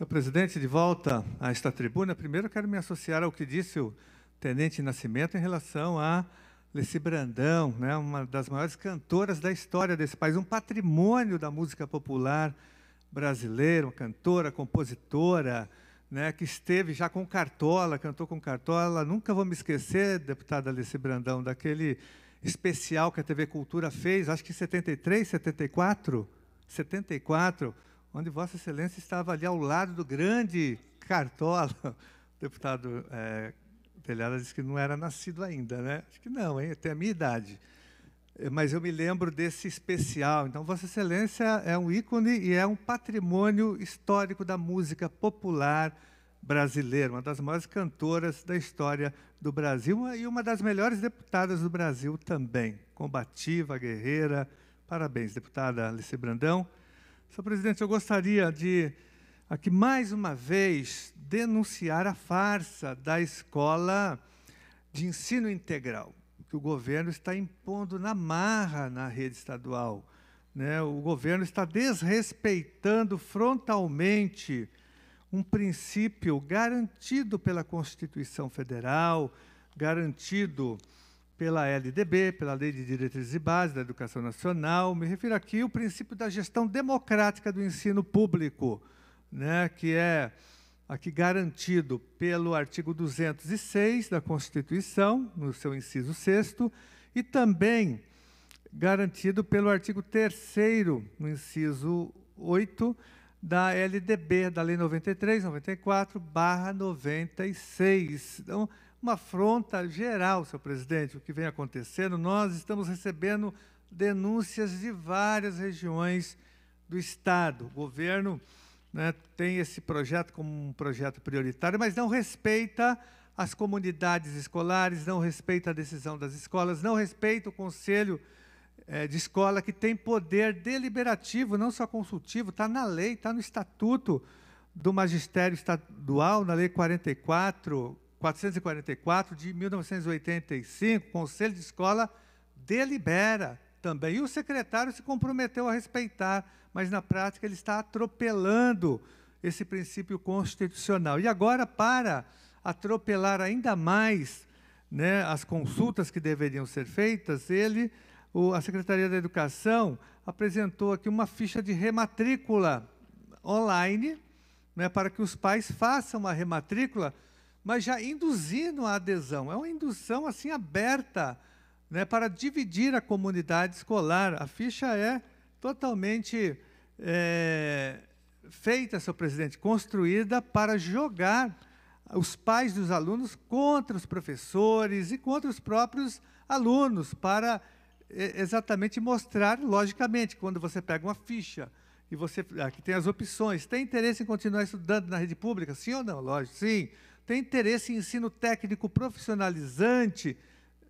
Senhor presidente, de volta a esta tribuna, primeiro quero me associar ao que disse o Tenente Nascimento em relação a Leci Brandão, né, uma das maiores cantoras da história desse país, um patrimônio da música popular brasileira, uma cantora, compositora, né, que esteve já com Cartola, cantou com Cartola. Nunca vou me esquecer, deputada Leci Brandão, daquele especial que a TV Cultura fez, acho que em 73, 74, 74, onde Vossa Excelência estava ali ao lado do grande Cartola. O deputado é, Telhada disse que não era nascido ainda, né? Acho que não, hein? até a minha idade. É, mas eu me lembro desse especial. Então, Vossa Excelência é um ícone e é um patrimônio histórico da música popular brasileira, uma das maiores cantoras da história do Brasil e uma das melhores deputadas do Brasil também. Combativa, guerreira. Parabéns, deputada Alice Brandão. Senhor presidente, eu gostaria de aqui mais uma vez denunciar a farsa da escola de ensino integral que o governo está impondo na marra na rede estadual. Né? O governo está desrespeitando frontalmente um princípio garantido pela Constituição Federal, garantido pela LDB, pela Lei de Diretrizes e Bases da Educação Nacional. Me refiro aqui ao princípio da gestão democrática do ensino público, né, que é aqui garantido pelo artigo 206 da Constituição, no seu inciso 6 e também garantido pelo artigo 3 no inciso 8 da LDB, da Lei 93, 94, barra 96. Então, uma afronta geral, seu presidente, o que vem acontecendo. Nós estamos recebendo denúncias de várias regiões do Estado. O governo né, tem esse projeto como um projeto prioritário, mas não respeita as comunidades escolares, não respeita a decisão das escolas, não respeita o conselho é, de escola, que tem poder deliberativo, não só consultivo, está na lei, está no estatuto do magistério estadual, na lei 44, 444 de 1985, o Conselho de Escola delibera também. E o secretário se comprometeu a respeitar, mas na prática ele está atropelando esse princípio constitucional. E agora, para atropelar ainda mais né, as consultas que deveriam ser feitas, ele, o, a Secretaria da Educação, apresentou aqui uma ficha de rematrícula online né, para que os pais façam a rematrícula mas já induzindo a adesão. É uma indução assim aberta né, para dividir a comunidade escolar. A ficha é totalmente é, feita, senhor presidente, construída para jogar os pais dos alunos contra os professores e contra os próprios alunos, para é, exatamente mostrar, logicamente, quando você pega uma ficha e você aqui tem as opções, tem interesse em continuar estudando na rede pública? Sim ou não? Lógico, sim tem interesse em ensino técnico profissionalizante?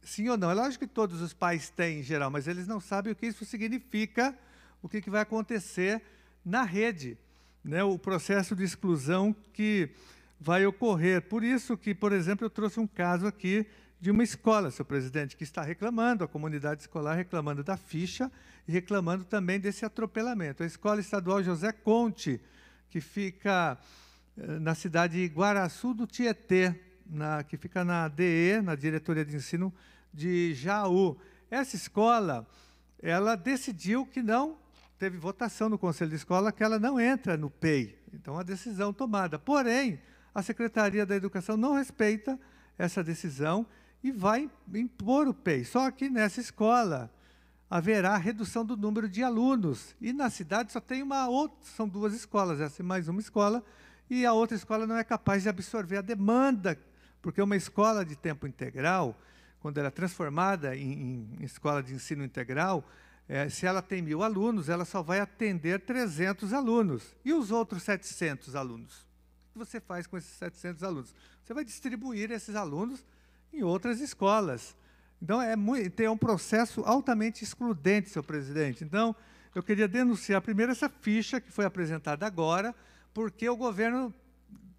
Sim ou não? É lógico que todos os pais têm em geral, mas eles não sabem o que isso significa, o que, que vai acontecer na rede, né? o processo de exclusão que vai ocorrer. Por isso que, por exemplo, eu trouxe um caso aqui de uma escola, seu presidente, que está reclamando, a comunidade escolar reclamando da ficha e reclamando também desse atropelamento. A Escola Estadual José Conte, que fica eh, na cidade de Guaraçu do Tietê, na, que fica na DE, na Diretoria de Ensino de Jaú. Essa escola, ela decidiu que não, teve votação no Conselho de Escola, que ela não entra no PEI. Então, a decisão tomada. Porém, a Secretaria da Educação não respeita essa decisão e vai impor o PEI. Só que nessa escola haverá redução do número de alunos. E na cidade só tem uma outra, são duas escolas, essa e é mais uma escola, e a outra escola não é capaz de absorver a demanda, porque uma escola de tempo integral, quando ela é transformada em, em escola de ensino integral, é, se ela tem mil alunos, ela só vai atender 300 alunos. E os outros 700 alunos? O que você faz com esses 700 alunos? Você vai distribuir esses alunos em outras escolas. Então, é, muito, é um processo altamente excludente, seu presidente. Então, eu queria denunciar primeiro essa ficha que foi apresentada agora, porque o governo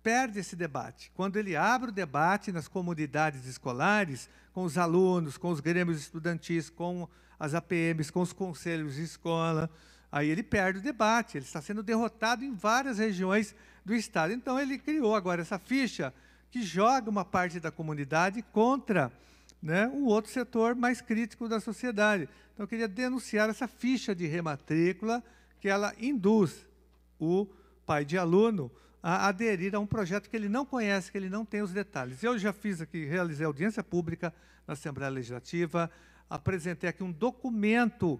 perde esse debate. Quando ele abre o debate nas comunidades escolares, com os alunos, com os grêmios estudantis, com as APMs, com os conselhos de escola, aí ele perde o debate. Ele está sendo derrotado em várias regiões do Estado. Então, ele criou agora essa ficha que joga uma parte da comunidade contra né, um outro setor mais crítico da sociedade. Então, eu queria denunciar essa ficha de rematrícula que ela induz o pai de aluno a aderir a um projeto que ele não conhece, que ele não tem os detalhes. Eu já fiz aqui, realizei audiência pública na Assembleia Legislativa, apresentei aqui um documento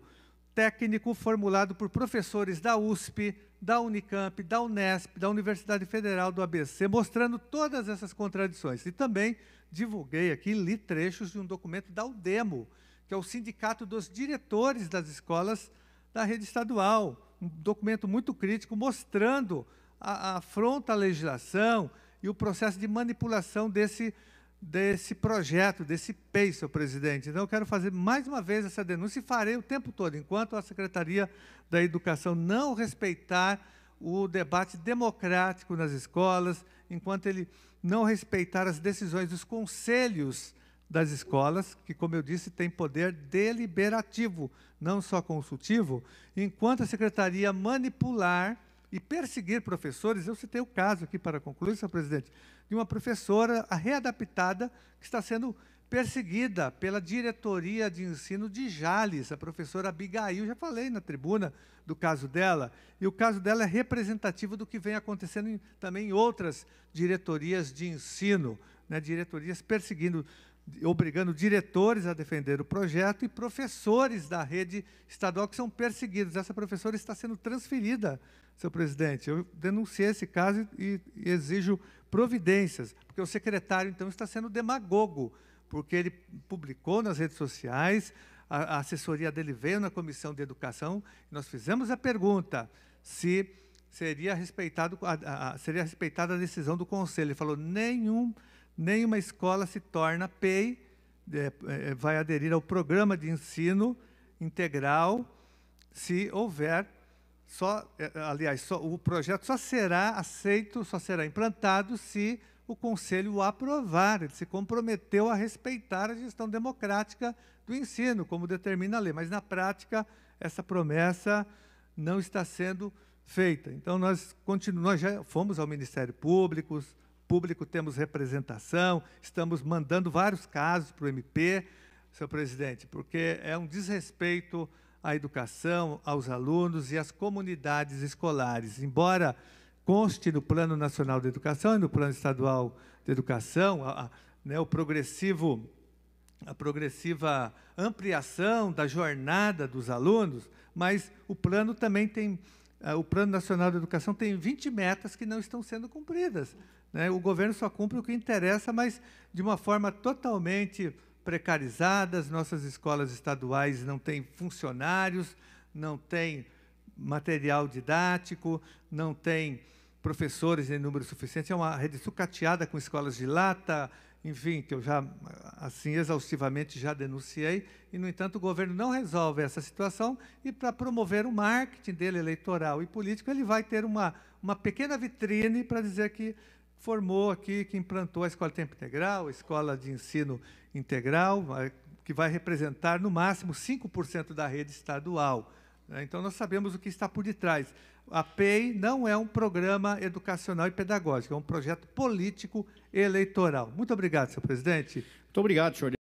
técnico formulado por professores da USP, da Unicamp, da Unesp, da Universidade Federal do ABC, mostrando todas essas contradições. E também divulguei aqui, li trechos de um documento da UDEMO, que é o Sindicato dos Diretores das Escolas da Rede Estadual, um documento muito crítico mostrando a, a afronta à legislação e o processo de manipulação desse, desse projeto, desse PEI, senhor presidente. Então, eu quero fazer mais uma vez essa denúncia e farei o tempo todo, enquanto a Secretaria da Educação não respeitar o debate democrático nas escolas, enquanto ele não respeitar as decisões dos conselhos das escolas, que, como eu disse, tem poder deliberativo, não só consultivo, enquanto a secretaria manipular e perseguir professores. Eu citei o caso aqui para concluir, senhor presidente, de uma professora readaptada que está sendo perseguida pela diretoria de ensino de Jales, a professora Abigail, já falei na tribuna do caso dela, e o caso dela é representativo do que vem acontecendo em, também em outras diretorias de ensino, né, diretorias perseguindo obrigando diretores a defender o projeto e professores da rede estadual que são perseguidos. Essa professora está sendo transferida, seu presidente. Eu denunciei esse caso e, e exijo providências, porque o secretário, então, está sendo demagogo, porque ele publicou nas redes sociais, a, a assessoria dele veio na comissão de educação, nós fizemos a pergunta se seria, respeitado, a, a, seria respeitada a decisão do conselho. Ele falou, nenhum nenhuma escola se torna PEI, é, é, é, vai aderir ao programa de ensino integral se houver só, é, aliás, só, o projeto só será aceito, só será implantado se o Conselho o aprovar. Ele se comprometeu a respeitar a gestão democrática do ensino, como determina a lei. Mas, na prática, essa promessa não está sendo feita. Então, nós, nós já fomos ao Ministério Público, público temos representação, estamos mandando vários casos para o MP, senhor presidente, porque é um desrespeito à educação, aos alunos e às comunidades escolares. Embora conste no Plano Nacional de Educação e no Plano Estadual de Educação, a, a, né, o progressivo a progressiva ampliação da jornada dos alunos, mas o plano também tem é, o Plano Nacional de Educação tem 20 metas que não estão sendo cumpridas. Né? O governo só cumpre o que interessa, mas de uma forma totalmente precarizada. As nossas escolas estaduais não têm funcionários, não têm material didático, não têm professores em número suficiente. É uma rede sucateada com escolas de lata, enfim, que eu já assim exaustivamente já denunciei, e no entanto o governo não resolve essa situação e para promover o marketing dele eleitoral e político, ele vai ter uma uma pequena vitrine para dizer que formou aqui, que implantou a escola de tempo integral, a escola de ensino integral, que vai representar no máximo 5% da rede estadual. Né? Então nós sabemos o que está por detrás a PEI não é um programa educacional e pedagógico, é um projeto político eleitoral. Muito obrigado, senhor presidente. Muito obrigado, senhor.